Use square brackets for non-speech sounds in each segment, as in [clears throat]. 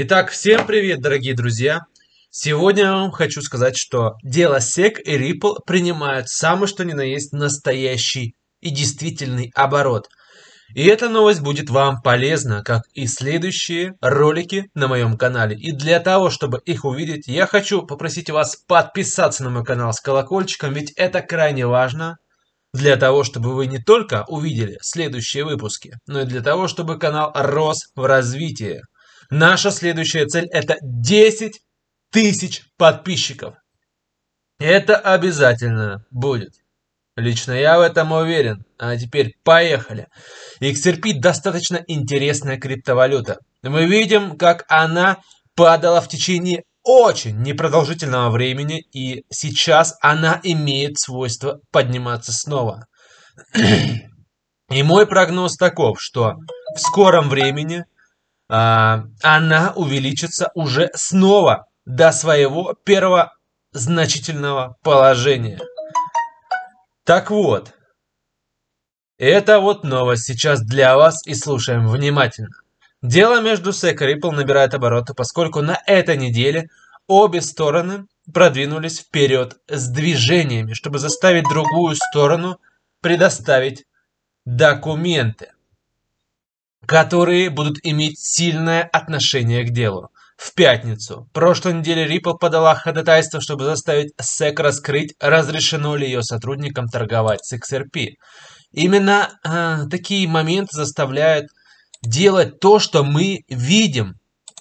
Итак, всем привет, дорогие друзья! Сегодня я вам хочу сказать, что дело SEC и Ripple принимают самое что ни на есть настоящий и действительный оборот. И эта новость будет вам полезна, как и следующие ролики на моем канале. И для того, чтобы их увидеть, я хочу попросить вас подписаться на мой канал с колокольчиком, ведь это крайне важно для того, чтобы вы не только увидели следующие выпуски, но и для того, чтобы канал рос в развитии. Наша следующая цель – это 10 тысяч подписчиков. Это обязательно будет. Лично я в этом уверен. А теперь поехали. XRP достаточно интересная криптовалюта. Мы видим, как она падала в течение очень непродолжительного времени, и сейчас она имеет свойство подниматься снова. [clears throat] И мой прогноз таков, что в скором времени – а, она увеличится уже снова до своего первого значительного положения. Так вот, это вот новость сейчас для вас и слушаем внимательно. Дело между Сек и Ripple набирает обороты, поскольку на этой неделе обе стороны продвинулись вперед с движениями, чтобы заставить другую сторону предоставить документы которые будут иметь сильное отношение к делу. В пятницу прошлой неделе Ripple подала ходатайство, чтобы заставить SEC раскрыть, разрешено ли ее сотрудникам торговать с XRP. Именно э, такие моменты заставляют делать то, что мы видим.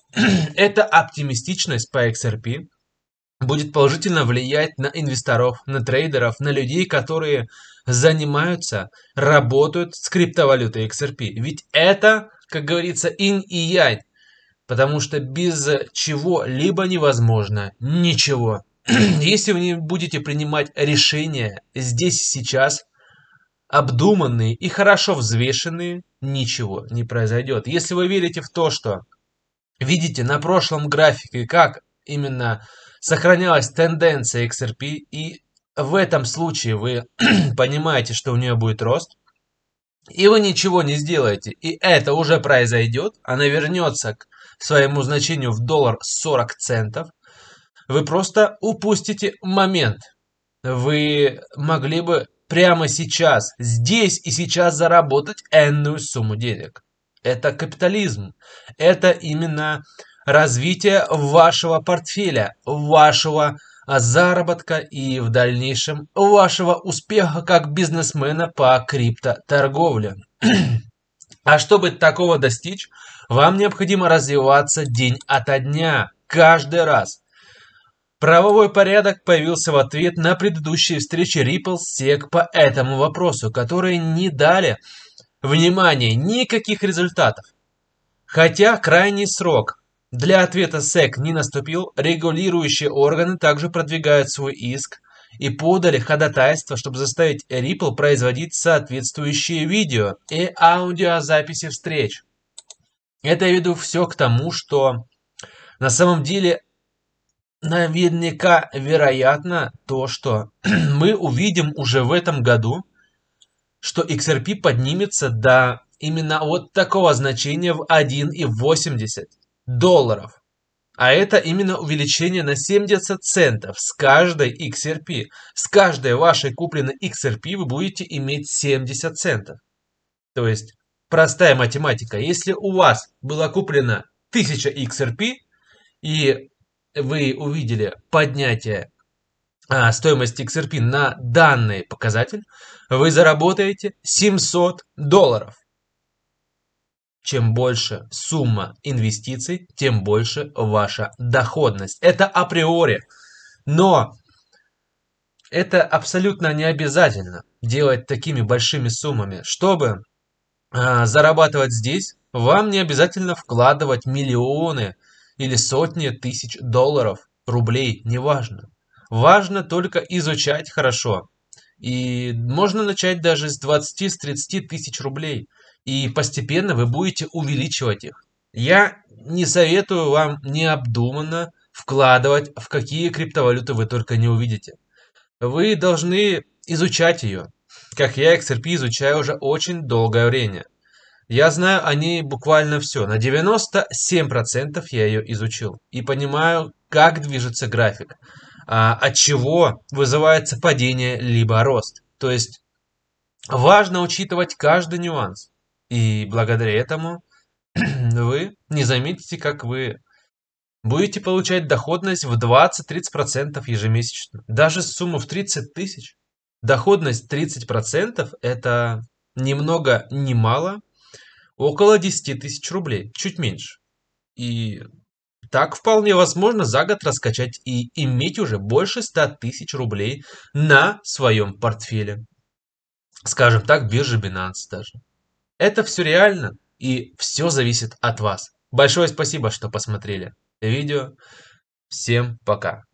[clears throat] Это оптимистичность по XRP, будет положительно влиять на инвесторов, на трейдеров, на людей, которые занимаются, работают с криптовалютой XRP. Ведь это, как говорится, ин и янь. Потому что без чего-либо невозможно ничего. [clears throat] Если вы не будете принимать решения здесь и сейчас, обдуманные и хорошо взвешенные, ничего не произойдет. Если вы верите в то, что видите на прошлом графике, как именно сохранялась тенденция XRP, и в этом случае вы [clears throat] понимаете, что у нее будет рост, и вы ничего не сделаете, и это уже произойдет, она вернется к своему значению в доллар 40 центов, вы просто упустите момент. Вы могли бы прямо сейчас, здесь и сейчас заработать энную сумму денег. Это капитализм. Это именно развития вашего портфеля, вашего заработка и в дальнейшем вашего успеха как бизнесмена по крипто торговле. [clears throat] а чтобы такого достичь, вам необходимо развиваться день ото дня, каждый раз. Правовой порядок появился в ответ на предыдущие встречи Ripple SEC по этому вопросу, которые не дали, внимания никаких результатов. Хотя крайний срок для ответа СЭК не наступил, регулирующие органы также продвигают свой иск и подали ходатайство, чтобы заставить Ripple производить соответствующие видео и аудиозаписи встреч. Это я веду все к тому, что на самом деле наверняка вероятно то, что [clears throat] мы увидим уже в этом году, что XRP поднимется до именно вот такого значения в 1,80 долларов. А это именно увеличение на 70 центов с каждой XRP. С каждой вашей купленной XRP вы будете иметь 70 центов. То есть простая математика. Если у вас была куплена 1000 XRP и вы увидели поднятие а, стоимости XRP на данный показатель, вы заработаете 700 долларов. Чем больше сумма инвестиций, тем больше ваша доходность. Это априори. Но это абсолютно не обязательно делать такими большими суммами. Чтобы э, зарабатывать здесь, вам не обязательно вкладывать миллионы или сотни тысяч долларов, рублей, неважно. Важно только изучать хорошо. И можно начать даже с 20-30 тысяч рублей и постепенно вы будете увеличивать их. Я не советую вам необдуманно вкладывать в какие криптовалюты вы только не увидите. Вы должны изучать ее, как я XRP изучаю уже очень долгое время. Я знаю о ней буквально все. На 97% я ее изучил и понимаю, как движется график, а, от чего вызывается падение либо рост. То есть важно учитывать каждый нюанс. И благодаря этому [clears throat] вы не заметите, как вы будете получать доходность в 20-30% ежемесячно. Даже сумма в 30 тысяч. Доходность 30% это ни много ни мало, около 10 тысяч рублей, чуть меньше. И так вполне возможно за год раскачать и иметь уже больше 100 тысяч рублей на своем портфеле. Скажем так, биржа Binance даже. Это все реально и все зависит от вас. Большое спасибо, что посмотрели видео. Всем пока.